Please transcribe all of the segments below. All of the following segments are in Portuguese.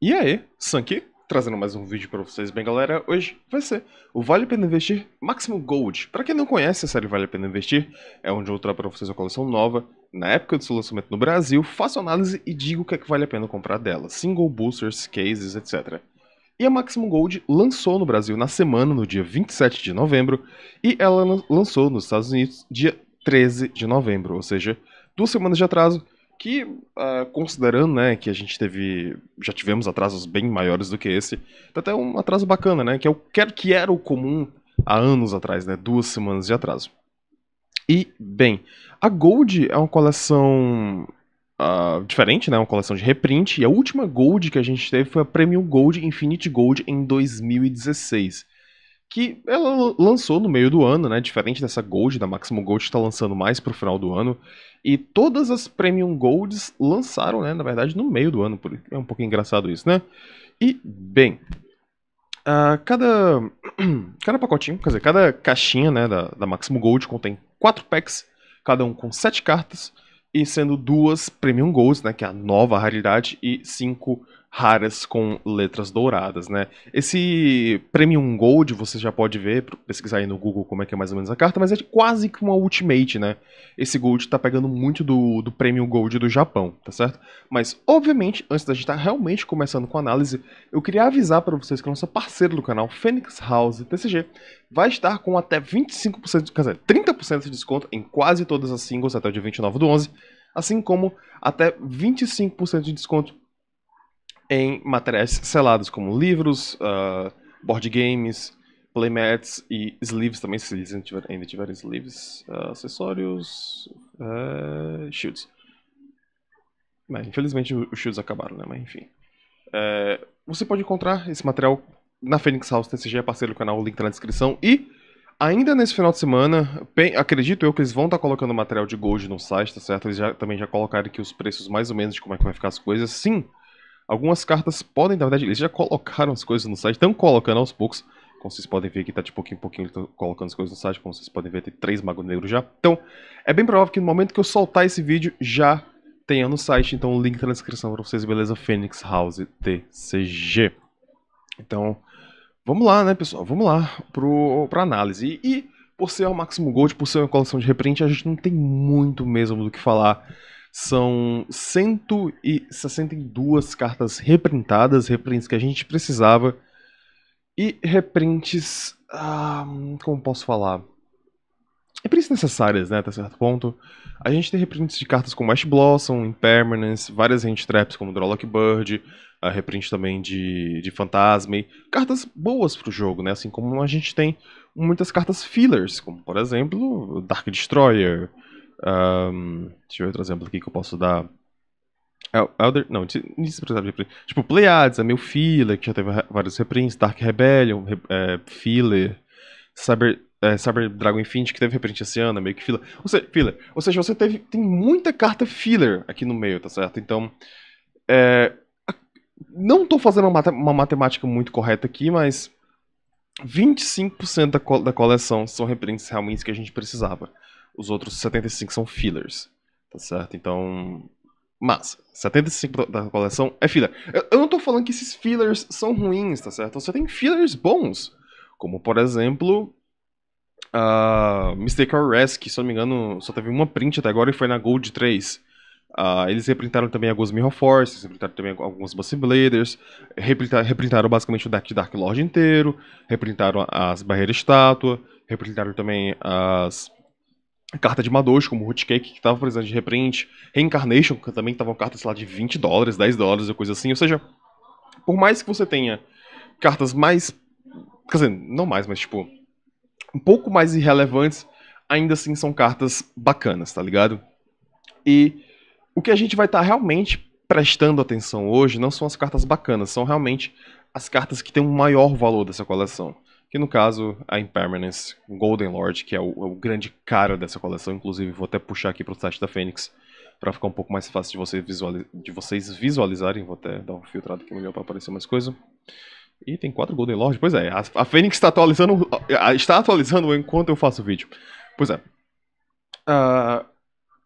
E aí, Sanki, trazendo mais um vídeo para vocês, bem galera, hoje vai ser o Vale a Pena Investir Maximum Gold. Para quem não conhece a série Vale a Pena Investir, é onde eu trago para vocês uma coleção nova, na época do seu lançamento no Brasil, faço análise e digo o que é que vale a pena comprar dela, single boosters, cases, etc. E a Maximum Gold lançou no Brasil na semana, no dia 27 de novembro, e ela lançou nos Estados Unidos dia 13 de novembro, ou seja, duas semanas de atraso, que uh, considerando né, que a gente teve já tivemos atrasos bem maiores do que esse tá até um atraso bacana né que é o que era o comum há anos atrás né duas semanas de atraso e bem a Gold é uma coleção uh, diferente né uma coleção de reprint e a última Gold que a gente teve foi a Premium Gold infinite Gold em 2016 que ela lançou no meio do ano, né? Diferente dessa Gold, da Maximum Gold está lançando mais para o final do ano. E todas as Premium Golds lançaram, né? Na verdade, no meio do ano. É um pouco engraçado isso, né? E, bem, uh, cada, cada pacotinho, quer dizer, cada caixinha né, da, da Maximum Gold contém quatro packs, cada um com sete cartas, e sendo duas Premium Golds, né? Que é a nova raridade, e cinco raras com letras douradas, né? Esse Premium Gold você já pode ver, pesquisar aí no Google como é que é mais ou menos a carta, mas é quase que uma Ultimate, né? Esse Gold tá pegando muito do, do Premium Gold do Japão, tá certo? Mas, obviamente, antes da gente estar tá realmente começando com a análise, eu queria avisar para vocês que a nossa parceira do canal, Phoenix House TCG, vai estar com até 25%, quer dizer, 30% de desconto em quase todas as singles até o dia 29 do 11, assim como até 25% de desconto em materiais selados, como livros, uh, board games, playmats e sleeves também, se eles ainda tiverem sleeves, uh, acessórios, uh, shields. Mas, infelizmente os shields acabaram, né? Mas enfim. É, você pode encontrar esse material na Phoenix House TCG, é parceiro do canal, o link tá na descrição. E ainda nesse final de semana, bem, acredito eu que eles vão estar tá colocando material de Gold no site, tá certo? Eles já, também já colocaram aqui os preços mais ou menos de como é que vai ficar as coisas. Sim, Algumas cartas podem, na verdade, eles já colocaram as coisas no site, estão colocando aos poucos. Como vocês podem ver aqui, tá de tipo, pouquinho em pouquinho colocando as coisas no site. Como vocês podem ver, tem três Mago Negro já. Então, é bem provável que no momento que eu soltar esse vídeo, já tenha no site. Então, o link tá na descrição para vocês, beleza? Phoenix House TCG. Então, vamos lá, né, pessoal? Vamos lá pro, pra análise. E, e por ser o Máximo Gold, por ser uma coleção de reprint, a gente não tem muito mesmo do que falar são 162 cartas reprintadas, reprints que a gente precisava. E reprints. Ah, como posso falar? Reprints necessárias, né? Até certo ponto. A gente tem reprints de cartas como Ash Blossom, Impermanence, várias hand traps como Drollock Bird, a reprint também de, de Fantasma. E cartas boas pro jogo, né? Assim como a gente tem muitas cartas fillers, como por exemplo Dark Destroyer, um, deixa eu ver outro exemplo aqui que eu posso dar. Elder, não, precisava de reprints. Tipo, Pleiades, a é meu Filler, que já teve vários reprints, Dark Rebellion, re, é, Filler, Cyber, é, Cyber Dragon Infinity, que teve reprint esse ano, é meio que filler. Ou seja, filler. Ou seja, você teve, tem muita carta filler aqui no meio, tá certo? Então, é, não estou fazendo uma, uma matemática muito correta aqui, mas 25% da, co da coleção são reprints realmente que a gente precisava os outros 75 são fillers, tá certo? Então, mas 75 da coleção é filler. Eu, eu não tô falando que esses fillers são ruins, tá certo? Você tem fillers bons, como por exemplo, uh, Mistake or Rescue, se eu não me engano, só teve uma print até agora e foi na Gold 3. Uh, ah, eles reprintaram também alguns Mirror Forces, reprintaram também alguns Bossy Bladers, reprintaram, reprintaram, basicamente o deck de Dark Lord inteiro, reprintaram as Barreira Estátua, reprintaram também as carta de Madosh, como Hotcake, que estava precisando de reprint, Reincarnation, que também estavam cartas lá de 20 dólares, 10 dólares, ou coisa assim. Ou seja, por mais que você tenha cartas mais. Quer dizer, não mais, mas tipo. Um pouco mais irrelevantes, ainda assim são cartas bacanas, tá ligado? E o que a gente vai estar tá realmente prestando atenção hoje não são as cartas bacanas, são realmente as cartas que têm um maior valor dessa coleção que no caso a Impermanence Golden Lord, que é o, o grande cara dessa coleção, inclusive vou até puxar aqui para o site da Fênix para ficar um pouco mais fácil de, você visualiz de vocês visualizarem, vou até dar um filtrado aqui melhor para aparecer mais coisa. E tem quatro Golden Lord, pois é, a, a Fênix está atualizando, está atualizando enquanto eu faço o vídeo. Pois é. Uh,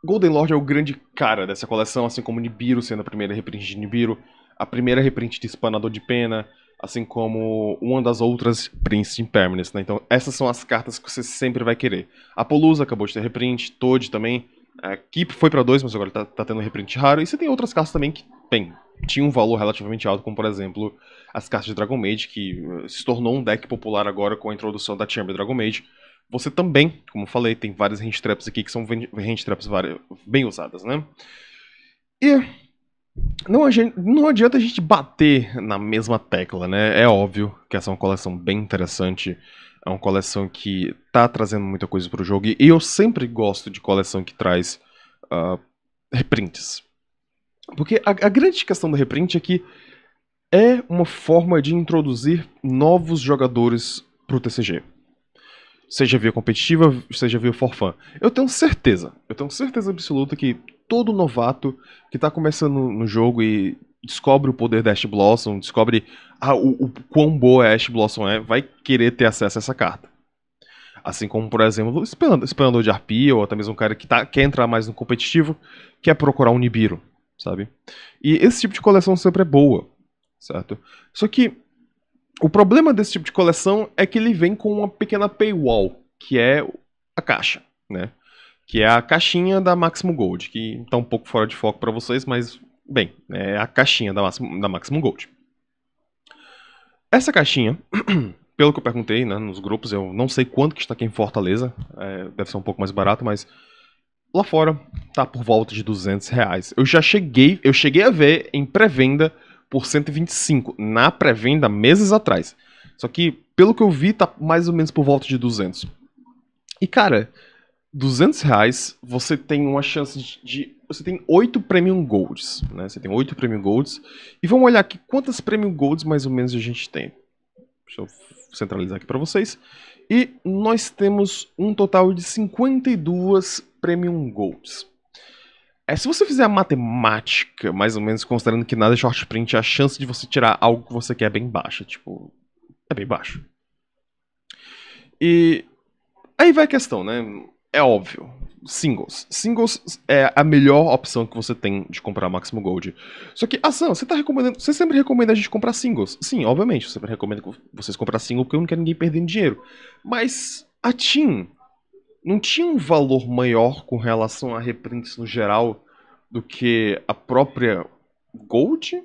Golden Lord é o grande cara dessa coleção, assim como Nibiru sendo a primeira reprint de Nibiru, a primeira reprint de Espanador de Pena, assim como uma das outras prints de Impermanence, né? Então, essas são as cartas que você sempre vai querer. A Polusa acabou de ter reprint, Toad também, a Keep foi para dois, mas agora tá, tá, tendo reprint raro, e você tem outras cartas também que, bem, tinham um valor relativamente alto, como por exemplo, as cartas de Dragon Maid, que eh, se tornou um deck popular agora com a introdução da Chamber Dragon Maid. Você também, como eu falei, tem várias hand traps aqui que são hand traps bem usadas, né? E não, não adianta a gente bater na mesma tecla, né? É óbvio que essa é uma coleção bem interessante. É uma coleção que tá trazendo muita coisa pro jogo. E eu sempre gosto de coleção que traz uh, reprints. Porque a, a grande questão do reprint é que é uma forma de introduzir novos jogadores pro TCG seja via competitiva, seja via forfã. Eu tenho certeza, eu tenho certeza absoluta que todo novato que tá começando no jogo e descobre o poder da Ash Blossom, descobre o, o quão boa é a Ash Blossom é, vai querer ter acesso a essa carta. Assim como, por exemplo, o explanador de arpia, ou até mesmo um cara que tá, quer entrar mais no competitivo, quer é procurar um Nibiru, sabe? E esse tipo de coleção sempre é boa, certo? Só que o problema desse tipo de coleção é que ele vem com uma pequena paywall, que é a caixa, né? que é a caixinha da Maximum Gold, que está um pouco fora de foco para vocês, mas, bem, é a caixinha da, da Maximum Gold. Essa caixinha, pelo que eu perguntei né, nos grupos, eu não sei quanto que está aqui em Fortaleza, é, deve ser um pouco mais barato, mas lá fora tá por volta de 200 reais. Eu já cheguei, eu cheguei a ver em pré-venda por 125, na pré-venda meses atrás. Só que, pelo que eu vi, tá mais ou menos por volta de 200. E, cara, 200 reais, você tem uma chance de, de. você tem 8 Premium Golds, né? Você tem 8 Premium Golds. E vamos olhar aqui quantas Premium Golds mais ou menos a gente tem. Deixa eu centralizar aqui para vocês. E nós temos um total de 52 Premium Golds. É, se você fizer a matemática, mais ou menos, considerando que nada é short print, a chance de você tirar algo que você quer é bem baixa. Tipo, é bem baixo. E aí vai a questão, né? é óbvio. Singles. Singles é a melhor opção que você tem de comprar Máximo Gold. Só que, ação, ah, você tá recomendando. Você sempre recomenda a gente comprar singles. Sim, obviamente, eu sempre recomendo vocês comprar singles porque eu não quero ninguém perdendo dinheiro. Mas a Team não tinha um valor maior com relação a reprints no geral do que a própria Gold?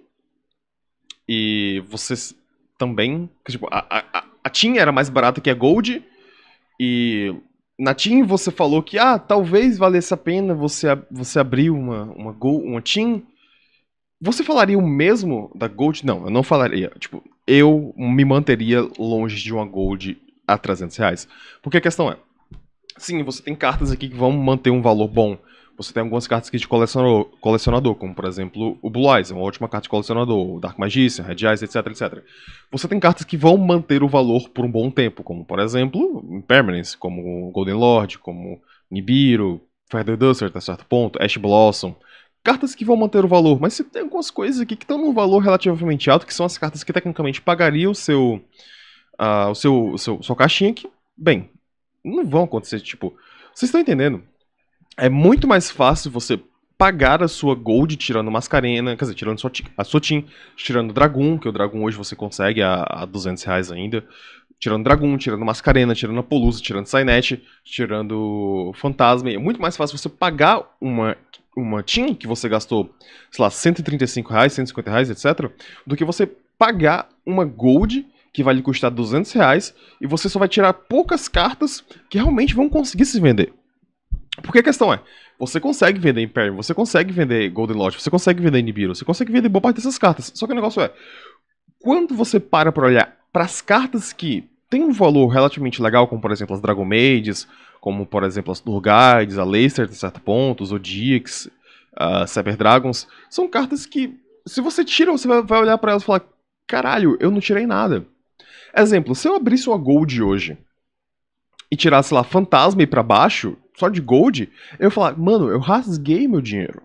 E vocês também. Tipo, a, a, a Team era mais barata que a Gold. E na Team você falou que ah, talvez valesse a pena você, você abrir uma, uma, Go, uma Team. Você falaria o mesmo da Gold? Não, eu não falaria. Tipo, eu me manteria longe de uma Gold a 300 reais. Porque a questão é: sim, você tem cartas aqui que vão manter um valor bom você tem algumas cartas aqui de colecionador, colecionador como por exemplo o Blue Eyes, é uma ótima carta de colecionador, o Dark Magician, Red Eyes, etc, etc. Você tem cartas que vão manter o valor por um bom tempo, como por exemplo Impermanence, como Golden Lord, como Nibiru, Feather Duster até certo ponto, Ash Blossom. Cartas que vão manter o valor, mas você tem algumas coisas aqui que estão num valor relativamente alto, que são as cartas que tecnicamente pagariam o seu, uh, o seu, o seu sua caixinha que, bem, não vão acontecer, tipo... Vocês estão entendendo? é muito mais fácil você pagar a sua gold tirando mascarena, quer dizer, tirando sua, a sua team, tirando dragão, que o dragão hoje você consegue a, a 200 reais ainda, tirando dragão, tirando mascarena, tirando polusa, tirando Sainete, tirando fantasma, é muito mais fácil você pagar uma uma team que você gastou, sei lá, 135 reais, 150 reais, etc, do que você pagar uma gold que vai lhe custar 200 reais e você só vai tirar poucas cartas que realmente vão conseguir se vender. Porque a questão é, você consegue vender Imperium, você consegue vender Golden Lodge, você consegue vender Nibiru, você consegue vender boa parte dessas cartas. Só que o negócio é, quando você para pra olhar para as cartas que tem um valor relativamente legal, como por exemplo as Dragon Maids, como por exemplo as Turguides, a Leicester de certo ponto, os Odix, a Cyber Dragons, são cartas que se você tira, você vai olhar para elas e falar, caralho, eu não tirei nada. Exemplo, se eu abrisse uma Gold hoje e tirasse lá Fantasma e para baixo, só de gold, eu falar, mano, eu rasguei meu dinheiro.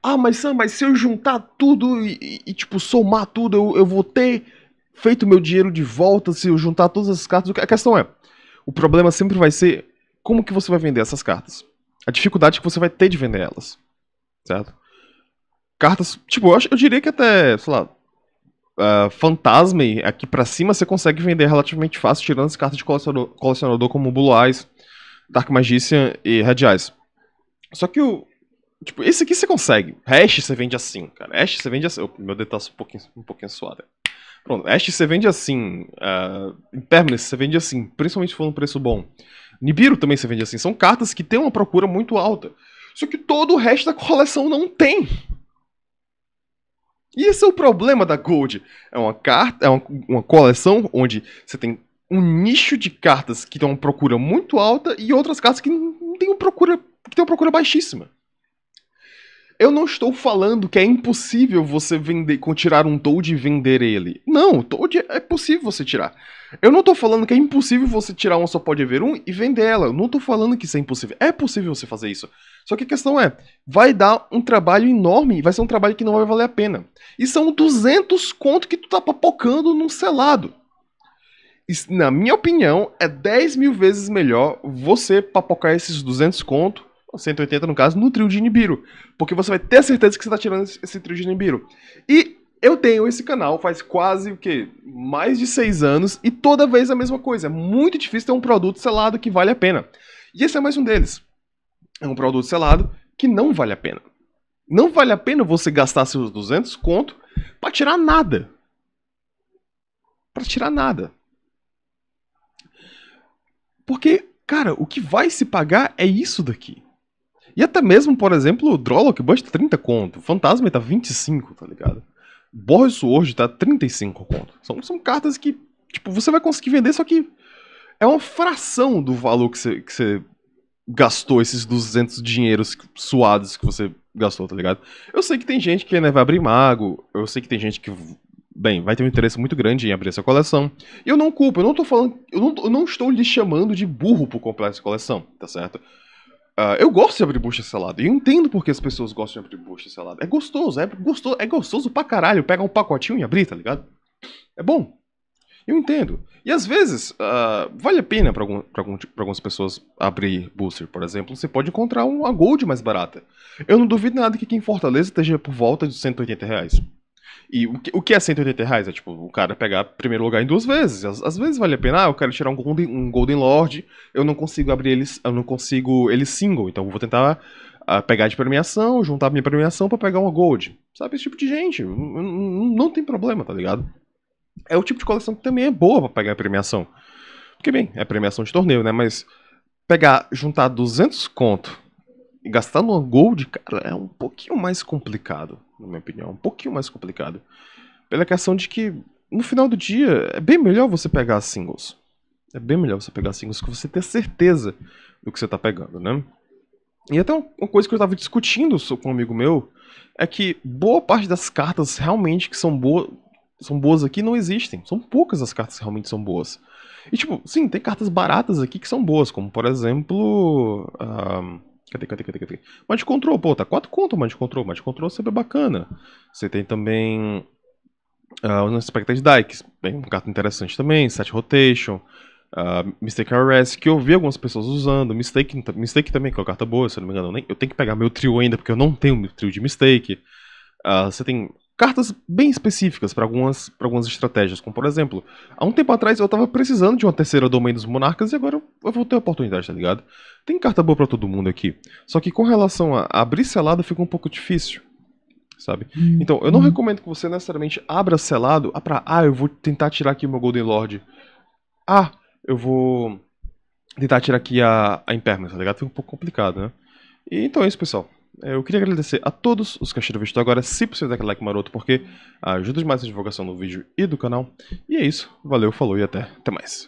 Ah, mas Sam, mas se eu juntar tudo e, e tipo, somar tudo, eu, eu vou ter feito meu dinheiro de volta se eu juntar todas as cartas. A questão é, o problema sempre vai ser como que você vai vender essas cartas. A dificuldade que você vai ter de vender elas, certo? Cartas, tipo, eu, eu diria que até, sei lá, uh, ah, Fantasma aqui para cima você consegue vender relativamente fácil, tirando as cartas de colecionador, colecionador como Blue Eyes, Dark Magician e Red Eyes. Só que o. Tipo, esse aqui você consegue. Ash você vende assim, cara. Ash você vende assim. meu dedo tá um pouquinho, um pouquinho suado. Pronto, Ash você vende assim. Uh, ah, Impermanence você vende assim, principalmente se for um preço bom. Nibiru também você vende assim. São cartas que têm uma procura muito alta. Só que todo o resto da coleção não tem. E esse é o problema da Gold. É uma carta, é uma, uma coleção onde você tem um nicho de cartas que tem uma procura muito alta e outras cartas que não tem uma procura, que tem uma procura baixíssima. Eu não estou falando que é impossível você vender, tirar um Toad e vender ele. Não, Toad é, é possível você tirar. Eu não estou falando que é impossível você tirar uma só pode ver um e vender ela. Eu não estou falando que isso é impossível. É possível você fazer isso. Só que a questão é, vai dar um trabalho enorme e vai ser um trabalho que não vai valer a pena. E são 200 conto que tu tá papocando num selado na minha opinião, é 10 mil vezes melhor você papocar esses 200 conto, 180 no caso, no trio de Nibiru. Porque você vai ter certeza que você está tirando esse trio de Nibiru. E eu tenho esse canal faz quase o quê? Mais de 6 anos e toda vez a mesma coisa. É muito difícil ter um produto selado que vale a pena. E esse é mais um deles. É um produto selado que não vale a pena. Não vale a pena você gastar seus 200 conto para tirar nada. Para tirar nada. Porque, cara, o que vai se pagar é isso daqui. E até mesmo, por exemplo, o Drolloc tá 30 conto, Fantasma tá 25, tá ligado? Boris Sword tá 35 conto. São, são cartas que, tipo, você vai conseguir vender, só que é uma fração do valor que você, que você gastou esses 200 dinheiros suados que você gastou, tá ligado? Eu sei que tem gente que né, vai abrir mago, eu sei que tem gente que bem, vai ter um interesse muito grande em abrir essa coleção. E eu não culpo, eu não tô falando. Eu não, eu não estou lhe chamando de burro por comprar essa coleção, tá certo? Uh, eu gosto de abrir bucha selada. E eu entendo porque as pessoas gostam de abrir bucha selada. É gostoso, é gostoso, é gostoso pra caralho pegar um pacotinho e abrir, tá ligado? É bom. Eu entendo. E às vezes, uh, vale a pena para algum, algumas pessoas abrir booster, por exemplo. Você pode encontrar uma gold mais barata. Eu não duvido nada que aqui em Fortaleza esteja por volta de 180 reais. E o que, o que é 180 reais? É tipo, o cara pegar primeiro lugar em duas vezes. Às, às vezes vale a pena, ah, eu quero tirar um Golden, um Golden Lord, eu não consigo abrir eles, eu não consigo ele single, então eu vou tentar uh, pegar de premiação, juntar minha premiação para pegar uma Gold. Sabe, esse tipo de gente, não tem problema, tá ligado? É o tipo de coleção que também é boa pra pegar a premiação. Porque, bem, é premiação de torneio, né? Mas pegar, juntar 200 conto e gastar numa Gold, cara, é um pouquinho mais complicado na minha opinião. Um pouquinho mais complicado. Pela questão de que, no final do dia, é bem melhor você pegar singles. É bem melhor você pegar singles que você ter certeza do que você tá pegando, né? E até uma coisa que eu tava discutindo com um amigo meu é que boa parte das cartas realmente que são boas são boas aqui não existem. São poucas as cartas que realmente são boas. E tipo, sim, tem cartas baratas aqui que são boas, como por exemplo. Cadê, cadê, cadê, cadê? Mind Control, pô, tá 4 conto Mind Control. Mind Control sempre é bacana. Você tem também uh, ah, os Unexpected Dykes, bem, um carta interessante também. Set Rotation, uh, Mistake RS, que eu vi algumas pessoas usando. Mistake, Mistake também, que é uma carta boa, se eu não me engano. Eu, tenho que pegar meu trio ainda, porque eu não tenho meu trio de Mistake. Uh, você tem cartas bem específicas para algumas, algumas estratégias. Como, por exemplo, há um tempo atrás eu estava precisando de uma terceira domain dos monarcas e agora eu vou ter a oportunidade, tá ligado? Tem carta boa para todo mundo aqui. Só que com relação a abrir selado fica um pouco difícil. Sabe? Hum, então, eu não hum. recomendo que você necessariamente abra selado ah, para ah, eu vou tentar tirar aqui o meu Golden Lord. Ah, eu vou tentar tirar aqui a, a Impermanence, tá ligado? Fica um pouco complicado, né? E, então é isso, pessoal. É, eu queria agradecer a todos os que acharam o vídeo agora. Se possível, dá aquele like maroto, porque ajuda demais a divulgação do vídeo e do canal. E é isso. Valeu, falou e até, até mais.